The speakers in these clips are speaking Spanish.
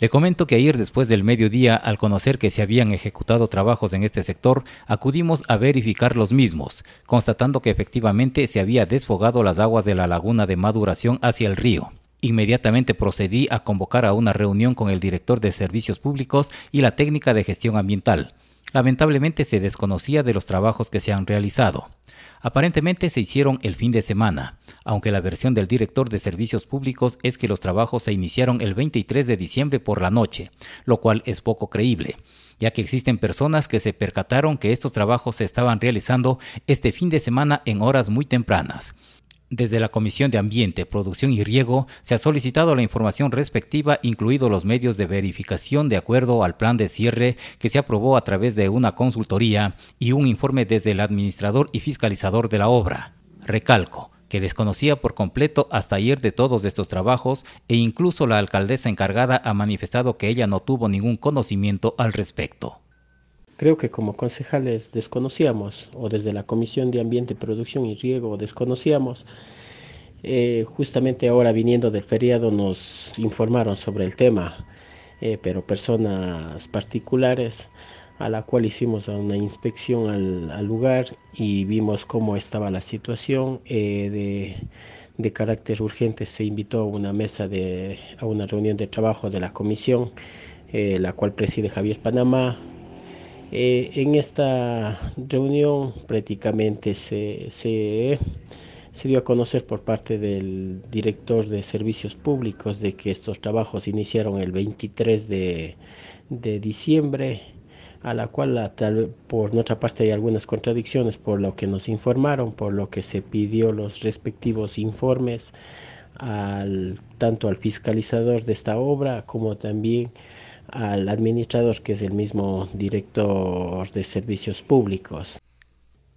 Le comento que ayer después del mediodía, al conocer que se habían ejecutado trabajos en este sector, acudimos a verificar los mismos, constatando que efectivamente se había desfogado las aguas de la laguna de maduración hacia el río. Inmediatamente procedí a convocar a una reunión con el director de Servicios Públicos y la técnica de gestión ambiental. Lamentablemente se desconocía de los trabajos que se han realizado. Aparentemente se hicieron el fin de semana, aunque la versión del director de servicios públicos es que los trabajos se iniciaron el 23 de diciembre por la noche, lo cual es poco creíble, ya que existen personas que se percataron que estos trabajos se estaban realizando este fin de semana en horas muy tempranas. Desde la Comisión de Ambiente, Producción y Riego se ha solicitado la información respectiva, incluidos los medios de verificación de acuerdo al plan de cierre que se aprobó a través de una consultoría y un informe desde el administrador y fiscalizador de la obra. Recalco que desconocía por completo hasta ayer de todos estos trabajos e incluso la alcaldesa encargada ha manifestado que ella no tuvo ningún conocimiento al respecto. Creo que como concejales desconocíamos, o desde la Comisión de Ambiente, Producción y Riego desconocíamos, eh, justamente ahora viniendo del feriado nos informaron sobre el tema, eh, pero personas particulares a la cual hicimos una inspección al, lugar y vimos cómo estaba la situación eh, de, de, carácter urgente se invitó a una mesa de a una reunión de trabajo de la comisión la cual preside Javier Panamá eh, en esta reunión prácticamente se, se, dio a conocer por parte del director de servicios públicos de que estos trabajos iniciaron el 23 de, diciembre a la cual por nuestra parte hay algunas contradicciones por lo que nos informaron, por lo que se pidió los respectivos informes al, tanto al fiscalizador de esta obra como también al administrador, que es el mismo director de servicios públicos.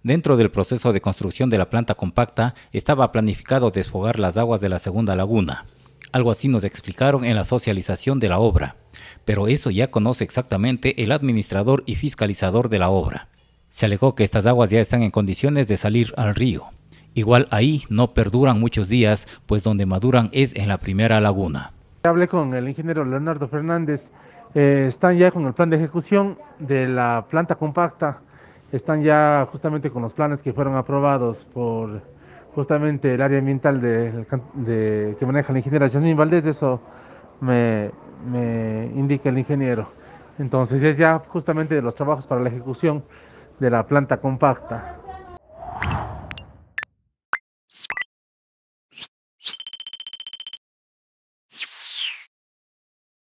Dentro del proceso de construcción de la planta compacta estaba planificado desfogar las aguas de la segunda laguna. Algo así nos explicaron en la socialización de la obra, pero eso ya conoce exactamente el administrador y fiscalizador de la obra. Se alegó que estas aguas ya están en condiciones de salir al río. Igual ahí no perduran muchos días, pues donde maduran es en la primera laguna. Hablé con el ingeniero Leonardo Fernández, eh, están ya con el plan de ejecución de la planta compacta, están ya justamente con los planes que fueron aprobados por justamente el área ambiental que maneja la ingeniera Yasmín Valdés, eso me, me indica el ingeniero. Entonces es ya justamente de los trabajos para la ejecución de la planta compacta.